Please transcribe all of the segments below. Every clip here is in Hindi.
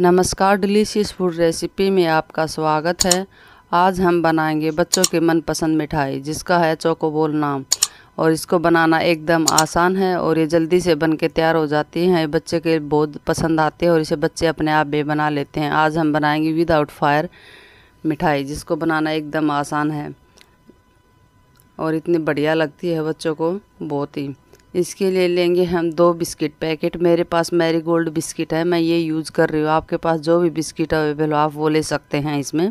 नमस्कार डिलीशियस फूड रेसिपी में आपका स्वागत है आज हम बनाएंगे बच्चों के मनपसंद मिठाई जिसका है चोकोबोल नाम और इसको बनाना एकदम आसान है और ये जल्दी से बन के तैयार हो जाती हैं बच्चे के बहुत पसंद आते हैं और इसे बच्चे अपने आप भी बना लेते हैं आज हम बनाएंगे विदाउट फायर मिठाई जिसको बनाना एकदम आसान है और इतनी बढ़िया लगती है बच्चों को बहुत ही इसके लिए लेंगे हम दो बिस्किट पैकेट मेरे पास मैरी गोल्ड बिस्किट है मैं ये यूज़ कर रही हूँ आपके पास जो भी बिस्किट अवेलेबल हो आप वो ले सकते हैं इसमें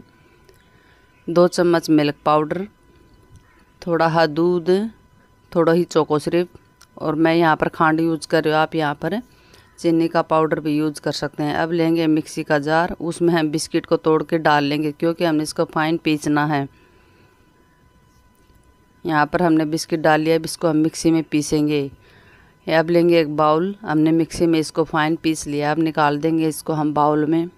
दो चम्मच मिल्क पाउडर थोड़ा हा दूध थोड़ा ही चोको सिरप और मैं यहाँ पर खांड यूज़ कर रही हूँ आप यहाँ पर चीनी का पाउडर भी यूज़ कर सकते हैं अब लेंगे मिक्सी का जार उसमें हम बिस्किट को तोड़ के डाल लेंगे क्योंकि हमने इसको फाइन पीसना है यहाँ पर हमने बिस्किट डाल लिया अब इसको हम मिक्सी में पीसेंगे अब लेंगे एक बाउल हमने मिक्सी में इसको फाइन पीस लिया अब निकाल देंगे इसको हम बाउल में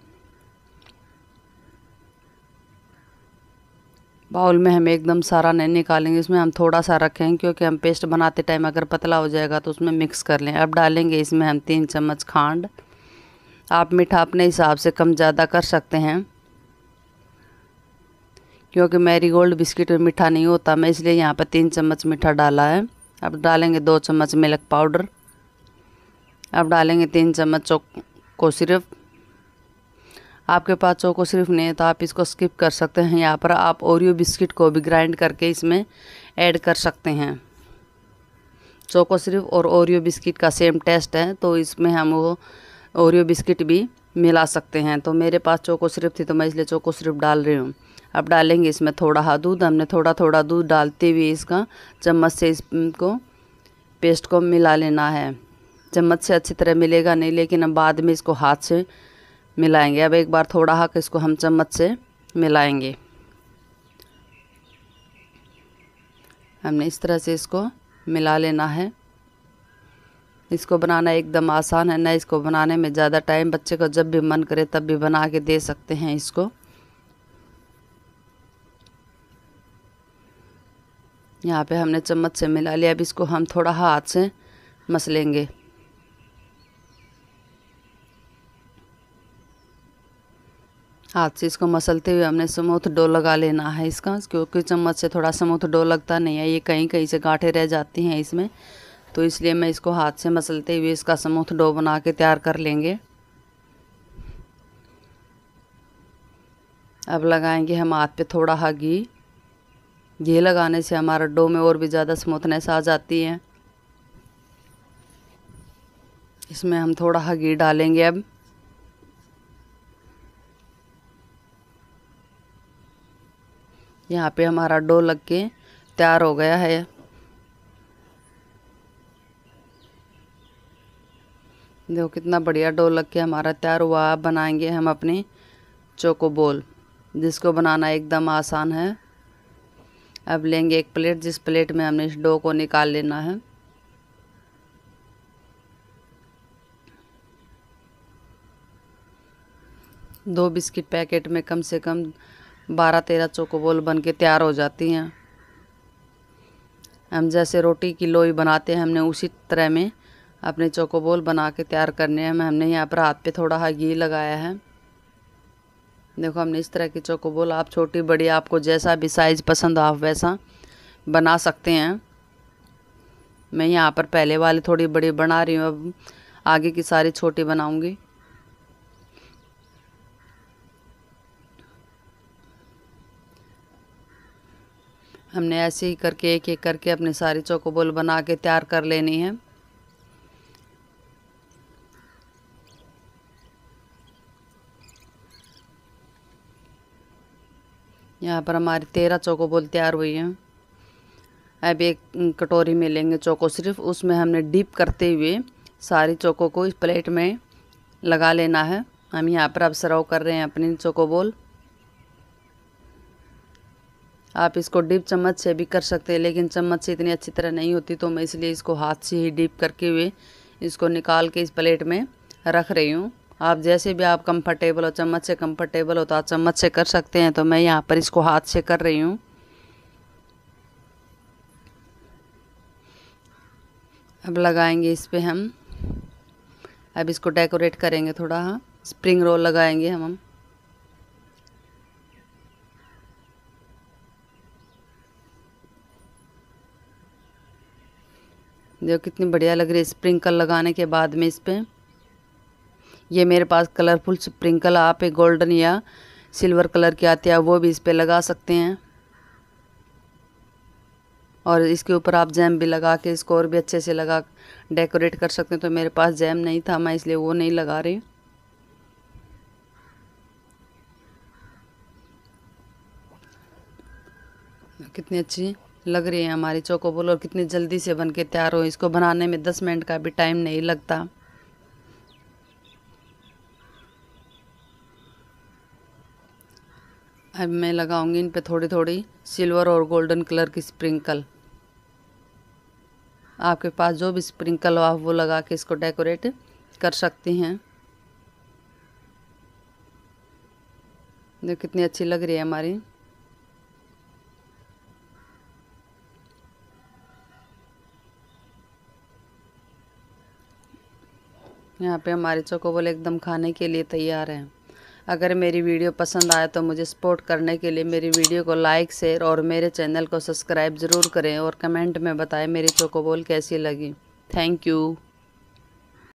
बाउल में हम एकदम सारा नहीं निकालेंगे इसमें हम थोड़ा सा रखेंगे क्योंकि हम पेस्ट बनाते टाइम अगर पतला हो जाएगा तो उसमें मिक्स कर लें अब डालेंगे इसमें हम तीन चम्मच खांड आप मीठा अपने हिसाब से कम ज़्यादा कर सकते हैं क्योंकि गोल्ड बिस्किट में मीठा नहीं होता मैं इसलिए यहाँ पर तीन चम्मच मीठा डाला है अब डालेंगे दो चम्मच मिल्क पाउडर अब डालेंगे तीन चम्मच चोको सिरप आपके पास चोको सिरप नहीं है तो आप इसको स्किप कर सकते हैं यहाँ पर आप ओरियो बिस्किट को भी ग्राइंड करके इसमें ऐड कर सकते हैं चोको सिरप और ओरियो बिस्किट का सेम टेस्ट है तो इसमें हम वो ओरियो बिस्किट भी मिला सकते हैं तो मेरे पास चोको सिरप थी तो मैं इसलिए चोको सिरप डाल रही हूँ अब डालेंगे इसमें थोड़ा हा दूध हमने थोड़ा थोड़ा दूध डालते हुए इसका चम्मच से इसको पेस्ट को मिला लेना है चम्मच से अच्छी तरह मिलेगा नहीं लेकिन हम बाद में इसको हाथ से मिलाएंगे अब एक बार थोड़ा हक हाँ इसको हम चम्मच से मिलाएंगे हमने इस तरह से इसको मिला लेना है इसको बनाना एकदम आसान है ना इसको बनाने में ज़्यादा टाइम बच्चे को जब भी मन करे तब भी बना के दे सकते हैं इसको यहाँ पे हमने चम्मच से मिला लिया अब इसको हम थोड़ा हाथ से मसलेंगे हाथ से इसको मसलते हुए हमने स्मूथ डो लगा लेना है इसका क्योंकि चम्मच से थोड़ा स्मूथ डो लगता नहीं है ये कहीं कहीं से गांठें रह जाती हैं इसमें तो इसलिए मैं इसको हाथ से मसलते हुए इसका समूथ डो बना के तैयार कर लेंगे अब लगाएंगे हम हाथ पे थोड़ा हा घी घी लगाने से हमारा डो में और भी ज़्यादा स्मूथनेस आ जाती है इसमें हम थोड़ा सा घी डालेंगे अब यहाँ पे हमारा डो लग के तैयार हो गया है देखो कितना बढ़िया डो लग के हमारा तैयार हुआ बनाएंगे हम अपनी चोको बोल जिसको बनाना एकदम आसान है अब लेंगे एक प्लेट जिस प्लेट में हमने इस डो को निकाल लेना है दो बिस्किट पैकेट में कम से कम बारह तेरह चोकोबोल बन के तैयार हो जाती हैं हम जैसे रोटी की लोई बनाते हैं हमने उसी तरह में अपने चोकोबोल बना के तैयार करने हैं हमने यहाँ पर हाथ पे थोड़ा सा हाँ घी लगाया है देखो हमने इस तरह की चोकोबोल आप छोटी बड़ी आपको जैसा भी साइज़ पसंद आप वैसा बना सकते हैं मैं यहाँ पर पहले वाले थोड़ी बड़ी बना रही हूँ अब आगे की सारी छोटी बनाऊँगी हमने ऐसे ही करके एक एक करके अपनी सारी चोकोबोल बना के तैयार कर लेनी है यहाँ पर हमारी तेरह चौकोबोल तैयार हुई हैं अब एक कटोरी में लेंगे चोको सिर्फ उसमें हमने डीप करते हुए सारी चौको को इस प्लेट में लगा लेना है हम यहाँ पर अब सर्व कर रहे हैं अपनी चौकोबोल आप इसको डीप चम्मच से भी कर सकते हैं लेकिन चम्मच से इतनी अच्छी तरह नहीं होती तो मैं इसलिए इसको हाथ से ही डीप करके हुए इसको निकाल के इस प्लेट में रख रही हूँ आप जैसे भी आप कंफर्टेबल हो चम्मच से कंफर्टेबल हो तो आप चम्मच से कर सकते हैं तो मैं यहाँ पर इसको हाथ से कर रही हूँ अब लगाएंगे इस पर हम अब इसको डेकोरेट करेंगे थोड़ा हाँ स्प्रिंग रोल लगाएंगे हम हम देखो कितनी बढ़िया लग रही है स्प्रिंकल लगाने के बाद में इस पर ये मेरे पास कलरफुल स्प्रिंकल आप एक गोल्डन या सिल्वर कलर की आती है वो भी इस पर लगा सकते हैं और इसके ऊपर आप जैम भी लगा के इसको और भी अच्छे से लगा डेकोरेट कर सकते हैं तो मेरे पास जैम नहीं था मैं इसलिए वो नहीं लगा रही कितनी अच्छी लग रही है हमारी चोकोबोल और कितनी जल्दी से बन के तैयार हो इसको बनाने में दस मिनट का भी टाइम नहीं लगता अब मैं लगाऊंगी इन पे थोड़ी थोड़ी सिल्वर और गोल्डन कलर की स्प्रिंकल आपके पास जो भी स्प्रिंकल हो आप वो लगा के इसको डेकोरेट कर सकती हैं देखो कितनी अच्छी लग रही है हमारी यहाँ पे हमारी चोकोबल एकदम खाने के लिए तैयार है अगर मेरी वीडियो पसंद आए तो मुझे सपोर्ट करने के लिए मेरी वीडियो को लाइक शेयर और मेरे चैनल को सब्सक्राइब ज़रूर करें और कमेंट में बताएं मेरी चोकोबोल कैसी लगी थैंक यू